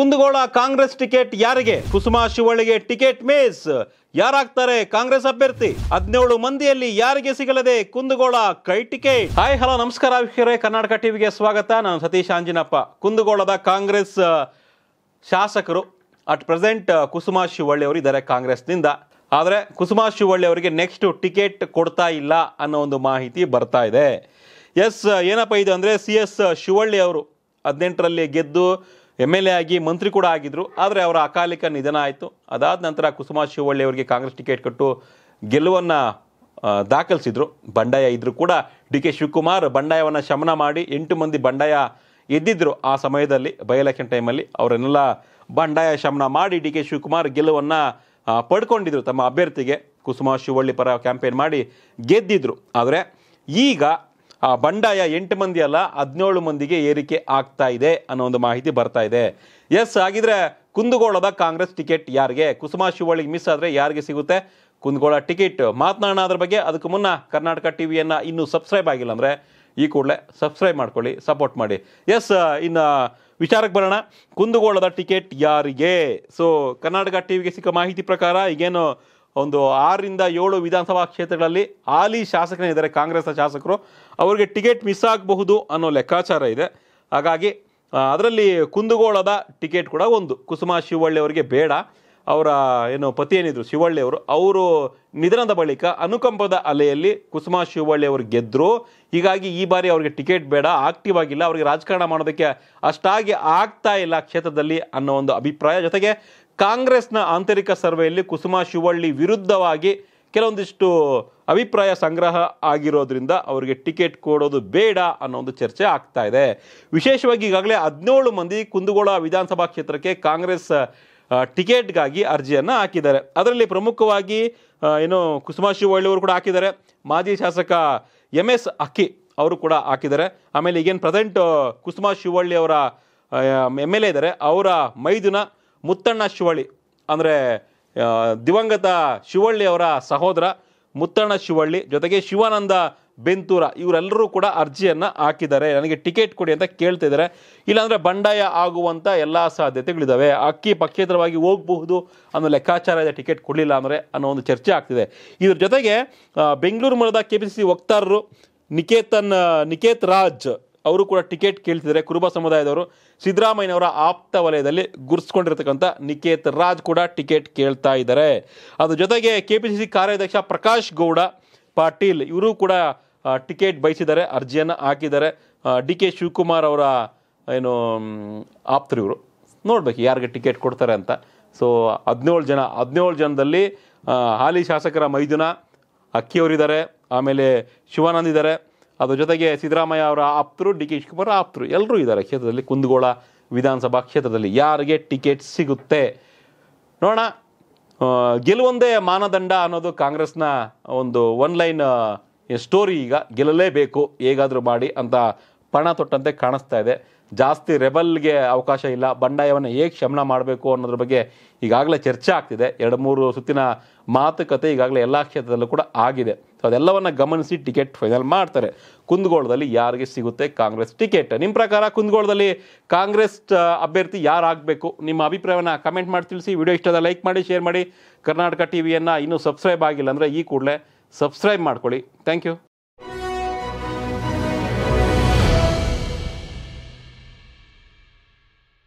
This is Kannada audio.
ಕುಂದಗೋಳ ಕಾಂಗ್ರೆಸ್ ಟಿಕೆಟ್ ಯಾರಿಗೆ ಕುಸುಮಾ ಶಿವಳ್ಳಿಗೆ ಟಿಕೆಟ್ ಮೇಸ್ ಯಾರಾಗ್ತಾರೆ ಕಾಂಗ್ರೆಸ್ ಅಭ್ಯರ್ಥಿ ಹದಿನೇಳು ಮಂದಿಯಲ್ಲಿ ಯಾರಿಗೆ ಸಿಗಲದೆ ಕುಂದಗೋಳ ಕೈ ಟಿಕೆಟ್ ಹಾಯ್ ಹಲೋ ನಮಸ್ಕಾರ ವೀಕ್ಷಕರೇ ಕರ್ನಾಟಕ ಟಿವಿಗೆ ಸ್ವಾಗತ ನಾನು ಸತೀಶ್ ಅಂಜಿನಪ್ಪ ಕುಂದಗೋಳದ ಕಾಂಗ್ರೆಸ್ ಶಾಸಕರು ಅಟ್ ಪ್ರೆಸೆಂಟ್ ಕುಸುಮಾ ಶಿವಳ್ಳಿ ಅವರು ಇದ್ದಾರೆ ಕಾಂಗ್ರೆಸ್ನಿಂದ ಆದರೆ ಕುಸುಮಾ ಶಿವಳ್ಳಿ ಅವರಿಗೆ ನೆಕ್ಸ್ಟ್ ಟಿಕೆಟ್ ಕೊಡ್ತಾ ಇಲ್ಲ ಅನ್ನೋ ಒಂದು ಮಾಹಿತಿ ಬರ್ತಾ ಇದೆ ಎಸ್ ಏನಪ್ಪ ಇದು ಅಂದರೆ ಸಿ ಎಸ್ ಶಿವಳ್ಳಿ ಅವರು ಹದಿನೆಂಟರಲ್ಲಿ ಗೆದ್ದು ಎಮ್ ಎಲ್ ಎ ಆಗಿ ಮಂತ್ರಿ ಕೂಡ ಆಗಿದ್ದರು ಆದರೆ ಅವರ ಅಕಾಲಿಕ ನಿಧನ ಆಯಿತು ಅದಾದ ನಂತರ ಕುಸುಮಾ ಶಿವಳ್ಳಿ ಅವರಿಗೆ ಕಾಂಗ್ರೆಸ್ ಟಿಕೆಟ್ ಕೊಟ್ಟು ಗೆಲುವನ್ನು ದಾಖಲಿಸಿದರು ಬಂಡಾಯ ಇದ್ದರೂ ಕೂಡ ಡಿ ಕೆ ಶಿವಕುಮಾರ್ ಬಂಡಾಯವನ್ನು ಶಮನ ಮಾಡಿ ಎಂಟು ಮಂದಿ ಬಂಡಾಯ ಎದ್ದಿದ್ದರು ಆ ಸಮಯದಲ್ಲಿ ಬೈ ಎಲೆಕ್ಷನ್ ಟೈಮಲ್ಲಿ ಅವರನ್ನೆಲ್ಲ ಬಂಡಾಯ ಶಮನ ಮಾಡಿ ಡಿ ಕೆ ಶಿವಕುಮಾರ್ ಗೆಲುವನ್ನು ಪಡ್ಕೊಂಡಿದ್ರು ತಮ್ಮ ಅಭ್ಯರ್ಥಿಗೆ ಕುಸುಮಾ ಶಿವಳ್ಳಿ ಪರ ಕ್ಯಾಂಪೇನ್ ಮಾಡಿ ಗೆದ್ದಿದ್ರು ಆದರೆ ಈಗ ಆ ಬಂಡಾಯ ಎಂಟು ಮಂದಿ ಅಲ್ಲ ಹದಿನೇಳು ಮಂದಿಗೆ ಏರಿಕೆ ಆಗ್ತಾ ಇದೆ ಅನ್ನೋ ಒಂದು ಮಾಹಿತಿ ಬರ್ತಾ ಇದೆ ಎಸ್ ಆಗಿದ್ರೆ ಕುಂದಗೋಳದ ಕಾಂಗ್ರೆಸ್ ಟಿಕೆಟ್ ಯಾರಿಗೆ ಕುಸುಮಾ ಶಿವಳ್ಳಿಗೆ ಮಿಸ್ ಆದರೆ ಯಾರಿಗೆ ಸಿಗುತ್ತೆ ಕುಂದಗೋಳ ಟಿಕೆಟ್ ಮಾತನಾಡೋಣ ಅದ್ರ ಬಗ್ಗೆ ಅದಕ್ಕೆ ಮುನ್ನ ಕರ್ನಾಟಕ ಟಿ ವಿಯನ್ನು ಇನ್ನೂ ಸಬ್ಸ್ಕ್ರೈಬ್ ಆಗಿಲ್ಲ ಅಂದರೆ ಈ ಕೂಡಲೇ ಸಬ್ಸ್ಕ್ರೈಬ್ ಮಾಡ್ಕೊಳ್ಳಿ ಸಪೋರ್ಟ್ ಮಾಡಿ ಎಸ್ ಇನ್ನು ವಿಚಾರಕ್ಕೆ ಬರೋಣ ಕುಂದಗೋಳದ ಟಿಕೆಟ್ ಯಾರಿಗೆ ಸೊ ಕರ್ನಾಟಕ ಟಿ ವಿಗೆ ಸಿಕ್ಕ ಮಾಹಿತಿ ಪ್ರಕಾರ ಈಗೇನು ಒಂದು ಆರರಿಂದ ಏಳು ವಿಧಾನಸಭಾ ಕ್ಷೇತ್ರಗಳಲ್ಲಿ ಹಾಲಿ ಶಾಸಕರೇ ಇದ್ದಾರೆ ಕಾಂಗ್ರೆಸ್ನ ಶಾಸಕರು ಅವರಿಗೆ ಟಿಕೆಟ್ ಮಿಸ್ ಆಗಬಹುದು ಅನ್ನೋ ಲೆಕ್ಕಾಚಾರ ಇದೆ ಹಾಗಾಗಿ ಅದರಲ್ಲಿ ಕುಂದಗೋಳದ ಟಿಕೆಟ್ ಕೂಡ ಒಂದು ಕುಸುಮಾ ಶಿವಳ್ಳಿ ಅವರಿಗೆ ಬೇಡ ಅವರ ಏನು ಪತಿ ಏನಿದ್ರು ಶಿವಳ್ಳಿ ಅವರು ಅವರು ನಿಧನದ ಬಳಿಕ ಅನುಕಂಪದ ಅಲೆಯಲ್ಲಿ ಕುಸುಮಾ ಶಿವಳ್ಳಿ ಅವರು ಗೆದ್ದರು ಹೀಗಾಗಿ ಈ ಬಾರಿ ಅವರಿಗೆ ಟಿಕೆಟ್ ಬೇಡ ಆಕ್ಟಿವ್ ಆಗಿಲ್ಲ ಅವರಿಗೆ ರಾಜಕಾರಣ ಮಾಡೋದಕ್ಕೆ ಅಷ್ಟಾಗಿ ಆಗ್ತಾ ಇಲ್ಲ ಕ್ಷೇತ್ರದಲ್ಲಿ ಅನ್ನೋ ಒಂದು ಅಭಿಪ್ರಾಯ ಜೊತೆಗೆ ಕಾಂಗ್ರೆಸ್ನ ಆಂತರಿಕ ಸರ್ವೆಯಲ್ಲಿ ಕುಸುಮಾ ಶಿವಳ್ಳಿ ವಿರುದ್ಧವಾಗಿ ಕೆಲವೊಂದಿಷ್ಟು ಅಭಿಪ್ರಾಯ ಸಂಗ್ರಹ ಆಗಿರೋದ್ರಿಂದ ಅವರಿಗೆ ಟಿಕೆಟ್ ಕೊಡೋದು ಬೇಡ ಅನ್ನೋ ಒಂದು ಚರ್ಚೆ ಆಗ್ತಾ ಇದೆ ವಿಶೇಷವಾಗಿ ಈಗಾಗಲೇ ಹದಿನೇಳು ಮಂದಿ ಕುಂದಗೋಳ ವಿಧಾನಸಭಾ ಕ್ಷೇತ್ರಕ್ಕೆ ಕಾಂಗ್ರೆಸ್ ಟಿಕೆಟ್ಗಾಗಿ ಅರ್ಜಿಯನ್ನು ಹಾಕಿದ್ದಾರೆ ಅದರಲ್ಲಿ ಪ್ರಮುಖವಾಗಿ ಏನು ಕುಸುಮಾ ಶಿವಳ್ಳಿಯವರು ಅವರು ಕೂಡ ಹಾಕಿದ್ದಾರೆ ಮಾಜಿ ಶಾಸಕ ಎಮ್ ಎಸ್ ಅಕ್ಕಿ ಅವರು ಕೂಡ ಹಾಕಿದ್ದಾರೆ ಆಮೇಲೆ ಈಗೇನು ಪ್ರೆಸೆಂಟ್ ಕುಸುಮಾ ಶಿವಳ್ಳಿ ಅವರ ಎಮ್ ಎಲ್ ಎ ಇದ್ದಾರೆ ಅವರ ಮೈದುನ ಮುತ್ತಣ್ಣ ಶಿವಳ್ಳಿ ಅಂದರೆ ದಿವಂಗತ ಶಿವಳ್ಳಿ ಅವರ ಸಹೋದರ ಮುತ್ತಣ್ಣ ಶಿವಳ್ಳಿ ಜೊತೆಗೆ ಶಿವಾನಂದ ಬೆಂತೂರ ಇವರೆಲ್ಲರೂ ಕೂಡ ಅರ್ಜಿಯನ್ನು ಹಾಕಿದ್ದಾರೆ ನನಗೆ ಟಿಕೆಟ್ ಕೊಡಿ ಅಂತ ಇದ್ದಾರೆ ಇಲ್ಲಾಂದರೆ ಬಂಡಾಯ ಆಗುವಂಥ ಎಲ್ಲ ಸಾಧ್ಯತೆಗಳಿದ್ದಾವೆ ಅಕ್ಕಿ ಪಕ್ಷೇತರವಾಗಿ ಹೋಗಬಹುದು ಅನ್ನೋ ಲೆಕ್ಕಾಚಾರ ಇದೆ ಟಿಕೆಟ್ ಕೊಡಲಿಲ್ಲ ಅಂದರೆ ಅನ್ನೋ ಒಂದು ಚರ್ಚೆ ಆಗ್ತಿದೆ ಇದ್ರ ಜೊತೆಗೆ ಬೆಂಗಳೂರು ಮೂಲದ ಕೆ ಪಿ ಸಿ ವಕ್ತಾರರು ನಿಕೇತನ್ ನಿಕೇತ್ ರಾಜ್ ಅವರು ಕೂಡ ಟಿಕೆಟ್ ಕೇಳ್ತಿದ್ದಾರೆ ಕುರುಬ ಸಮುದಾಯದವರು ಸಿದ್ದರಾಮಯ್ಯನವರ ಆಪ್ತ ವಲಯದಲ್ಲಿ ಗುರ್ಸ್ಕೊಂಡಿರ್ತಕ್ಕಂಥ ನಿಕೇತ್ ರಾಜ್ ಕೂಡ ಟಿಕೆಟ್ ಕೇಳ್ತಾ ಇದ್ದಾರೆ ಅದ್ರ ಜೊತೆಗೆ ಕೆ ಪಿ ಸಿ ಸಿ ಕಾರ್ಯಾಧ್ಯಕ್ಷ ಪ್ರಕಾಶ್ ಗೌಡ ಪಾಟೀಲ್ ಇವರು ಕೂಡ ಟಿಕೆಟ್ ಬಯಸಿದ್ದಾರೆ ಅರ್ಜಿಯನ್ನು ಹಾಕಿದ್ದಾರೆ ಡಿ ಕೆ ಶಿವಕುಮಾರ್ ಅವರ ಏನು ಆಪ್ತರು ಇವರು ನೋಡಬೇಕು ಯಾರಿಗೆ ಟಿಕೆಟ್ ಕೊಡ್ತಾರೆ ಅಂತ ಸೊ ಹದಿನೇಳು ಜನ ಹದಿನೇಳು ಜನದಲ್ಲಿ ಹಾಲಿ ಶಾಸಕರ ಮೈದುನ ಅಕ್ಕಿಯವರಿದ್ದಾರೆ ಆಮೇಲೆ ಶಿವಾನಂದ್ ಇದ್ದಾರೆ ಅದ್ರ ಜೊತೆಗೆ ಸಿದ್ದರಾಮಯ್ಯ ಅವರ ಆಪ್ತರು ಡಿ ಕೆ ಶಿವಕುಮಾರ್ ಆಪ್ತರು ಎಲ್ಲರೂ ಇದ್ದಾರೆ ಕ್ಷೇತ್ರದಲ್ಲಿ ಕುಂದಗೋಳ ವಿಧಾನಸಭಾ ಕ್ಷೇತ್ರದಲ್ಲಿ ಯಾರಿಗೆ ಟಿಕೆಟ್ ಸಿಗುತ್ತೆ ನೋಡೋಣ ಗೆಲುವೊಂದೇ ಮಾನದಂಡ ಅನ್ನೋದು ಕಾಂಗ್ರೆಸ್ನ ಒಂದು ಒನ್ಲೈನ್ ಸ್ಟೋರಿ ಈಗ ಗೆಲ್ಲಲೇಬೇಕು ಹೇಗಾದರೂ ಮಾಡಿ ಅಂತ ಪಣ ತೊಟ್ಟಂತೆ ಕಾಣಿಸ್ತಾ ಇದೆ ಜಾಸ್ತಿ ರೆಬಲ್ಗೆ ಅವಕಾಶ ಇಲ್ಲ ಬಂಡಾಯವನ್ನು ಹೇಗೆ ಶಮನ ಮಾಡಬೇಕು ಅನ್ನೋದ್ರ ಬಗ್ಗೆ ಈಗಾಗಲೇ ಚರ್ಚೆ ಆಗ್ತಿದೆ ಎರಡು ಮೂರು ಸುತ್ತಿನ ಮಾತುಕತೆ ಈಗಾಗಲೇ ಎಲ್ಲ ಕ್ಷೇತ್ರದಲ್ಲೂ ಕೂಡ ಆಗಿದೆ ಸೊ ಅದೆಲ್ಲವನ್ನು ಗಮನಿಸಿ ಟಿಕೆಟ್ ಫೈನಲ್ ಮಾಡ್ತಾರೆ ಕುಂದಗೋಳದಲ್ಲಿ ಯಾರಿಗೆ ಸಿಗುತ್ತೆ ಕಾಂಗ್ರೆಸ್ ಟಿಕೆಟ್ ನಿಮ್ಮ ಪ್ರಕಾರ ಕುಂದಗೋಳದಲ್ಲಿ ಕಾಂಗ್ರೆಸ್ ಅಭ್ಯರ್ಥಿ ಯಾರಾಗಬೇಕು ನಿಮ್ಮ ಅಭಿಪ್ರಾಯವನ್ನು ಕಮೆಂಟ್ ಮಾಡಿ ತಿಳಿಸಿ ವಿಡಿಯೋ ಇಷ್ಟದ ಲೈಕ್ ಮಾಡಿ ಶೇರ್ ಮಾಡಿ ಕರ್ನಾಟಕ ಟಿ ವಿಯನ್ನು ಇನ್ನೂ ಸಬ್ಸ್ಕ್ರೈಬ್ ಆಗಿಲ್ಲ ಅಂದರೆ ಈ ಕೂಡಲೇ ಸಬ್ಸ್ಕ್ರೈಬ್ ಮಾಡ್ಕೊಳ್ಳಿ ಥ್ಯಾಂಕ್ ಯು